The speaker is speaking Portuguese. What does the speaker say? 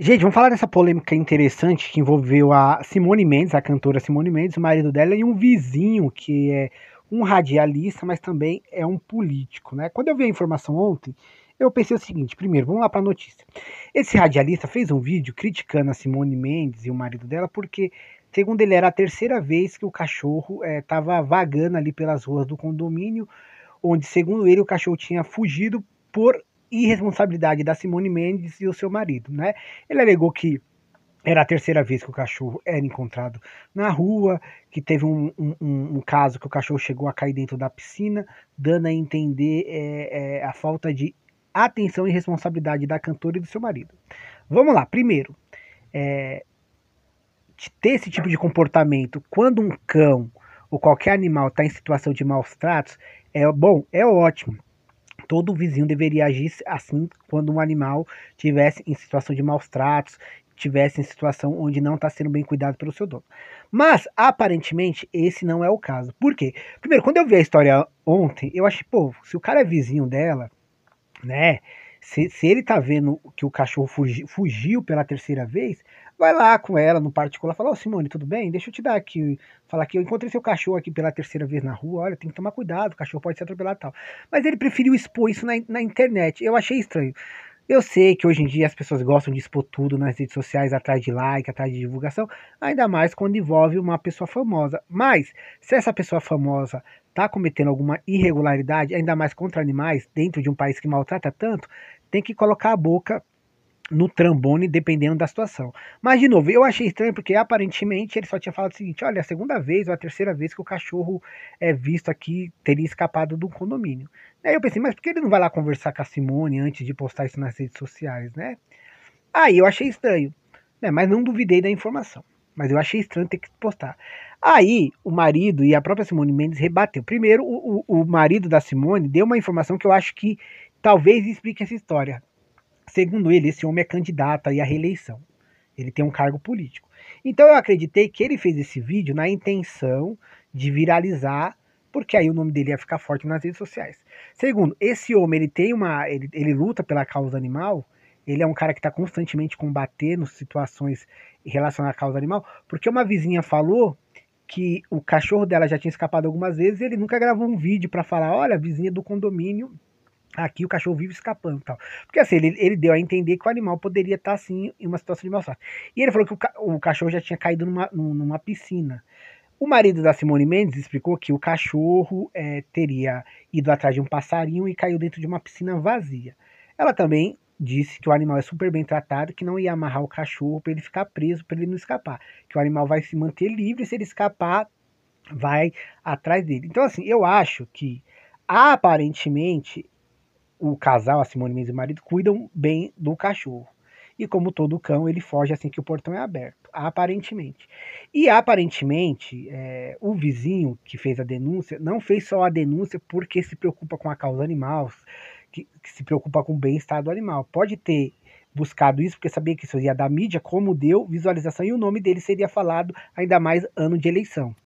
Gente, vamos falar dessa polêmica interessante que envolveu a Simone Mendes, a cantora Simone Mendes, o marido dela e um vizinho que é um radialista, mas também é um político, né? Quando eu vi a informação ontem, eu pensei o seguinte, primeiro, vamos lá para a notícia. Esse radialista fez um vídeo criticando a Simone Mendes e o marido dela porque, segundo ele, era a terceira vez que o cachorro estava eh, é, vagando ali pelas ruas do condomínio, onde, segundo ele, o cachorro tinha fugido por irresponsabilidade da Simone Mendes e o seu marido, né? Ele alegou que era a terceira vez que o cachorro era encontrado na rua, que teve um, um, um caso que o cachorro chegou a cair dentro da piscina, dando a entender é, é, a falta de atenção e responsabilidade da cantora e do seu marido. Vamos lá, primeiro, é, ter esse tipo de comportamento quando um cão ou qualquer animal está em situação de maus tratos é bom, é ótimo todo vizinho deveria agir assim quando um animal tivesse em situação de maus tratos, tivesse em situação onde não está sendo bem cuidado pelo seu dono. Mas, aparentemente, esse não é o caso. Por quê? Primeiro, quando eu vi a história ontem, eu achei, pô, se o cara é vizinho dela, né? Se, se ele tá vendo que o cachorro fugi, fugiu pela terceira vez, vai lá com ela no particular, fala, ô oh, Simone, tudo bem? Deixa eu te dar aqui, falar que eu encontrei seu cachorro aqui pela terceira vez na rua, olha, tem que tomar cuidado, o cachorro pode ser atropelado e tal. Mas ele preferiu expor isso na, na internet, eu achei estranho. Eu sei que hoje em dia as pessoas gostam de expor tudo nas redes sociais atrás de like, atrás de divulgação, ainda mais quando envolve uma pessoa famosa. Mas se essa pessoa famosa está cometendo alguma irregularidade, ainda mais contra animais, dentro de um país que maltrata tanto, tem que colocar a boca no trambone, dependendo da situação. Mas, de novo, eu achei estranho porque aparentemente ele só tinha falado o seguinte: olha, é a segunda vez ou a terceira vez que o cachorro é visto aqui teria escapado do condomínio. Aí eu pensei, mas por que ele não vai lá conversar com a Simone antes de postar isso nas redes sociais, né? Aí eu achei estranho, né? Mas não duvidei da informação. Mas eu achei estranho ter que postar. Aí o marido e a própria Simone Mendes rebateu. Primeiro, o, o, o marido da Simone deu uma informação que eu acho que talvez explique essa história Segundo ele, esse homem é candidato aí à reeleição. Ele tem um cargo político. Então eu acreditei que ele fez esse vídeo na intenção de viralizar, porque aí o nome dele ia ficar forte nas redes sociais. Segundo, esse homem ele tem uma, ele, ele luta pela causa animal. Ele é um cara que está constantemente combatendo situações relacionadas à causa animal, porque uma vizinha falou que o cachorro dela já tinha escapado algumas vezes e ele nunca gravou um vídeo para falar, olha, a vizinha do condomínio aqui o cachorro vive escapando tal. Porque assim, ele, ele deu a entender que o animal poderia estar tá, assim em uma situação de mal sorte. E ele falou que o, ca o cachorro já tinha caído numa, numa piscina. O marido da Simone Mendes explicou que o cachorro é, teria ido atrás de um passarinho e caiu dentro de uma piscina vazia. Ela também disse que o animal é super bem tratado, que não ia amarrar o cachorro para ele ficar preso, para ele não escapar. Que o animal vai se manter livre, se ele escapar, vai atrás dele. Então, assim, eu acho que aparentemente o casal, a Simone Mendes e o marido, cuidam bem do cachorro. E como todo cão, ele foge assim que o portão é aberto, aparentemente. E aparentemente, é, o vizinho que fez a denúncia não fez só a denúncia porque se preocupa com a causa animal, que, que se preocupa com o bem-estar do animal. Pode ter buscado isso porque sabia que isso ia dar mídia, como deu visualização e o nome dele seria falado, ainda mais ano de eleição.